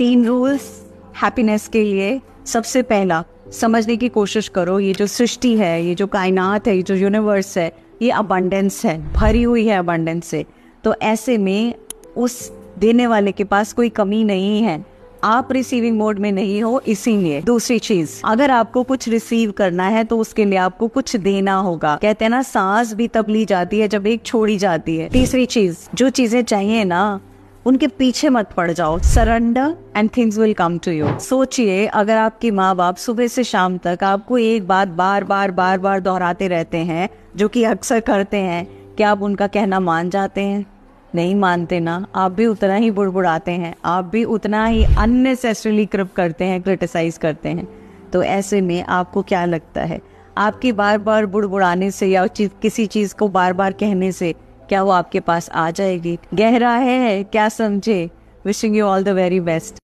तीन rules happiness के लिए सबसे पहला समझने की कोशिश करो ये जो सृष्टि है ये जो कायनात है ये जो यूनिवर्स है ये अबंडेंस है भरी हुई है अबंडेंस से तो ऐसे में उस देने वाले के पास कोई कमी नहीं है आप रिसीविंग मोड में नहीं हो इसीलिए दूसरी चीज अगर आपको कुछ रिसीव करना है तो उसके लिए आपको कुछ देना होगा कहते हैं ना सांस भी तब ली जाती है जब एक छोड़ी जाती है तीसरी चीज जो चीजें चाहिए ना उनके पीछे मत पड़ जाओ surrender and things will come to you सोचिए अगर आपके माँ बाप सुबह से शाम तक आपको एक बात बार बार बार बार दोहराते रहते हैं जो कि अक्सर करते हैं क्या आप उनका कहना मान जाते हैं नहीं मानते ना आप भी उतना ही बुड़बुड़ाते हैं आप भी उतना ही अननेसेसरली क्रिप करते हैं क्रिटिसाइज करते हैं तो ऐसे में आपको क्या लगता है आपकी बार बार बुड़बुड़ाने से या किसी चीज़ को बार बार कहने से क्या वो आपके पास आ जाएगी गहरा है क्या समझे wishing you all the very best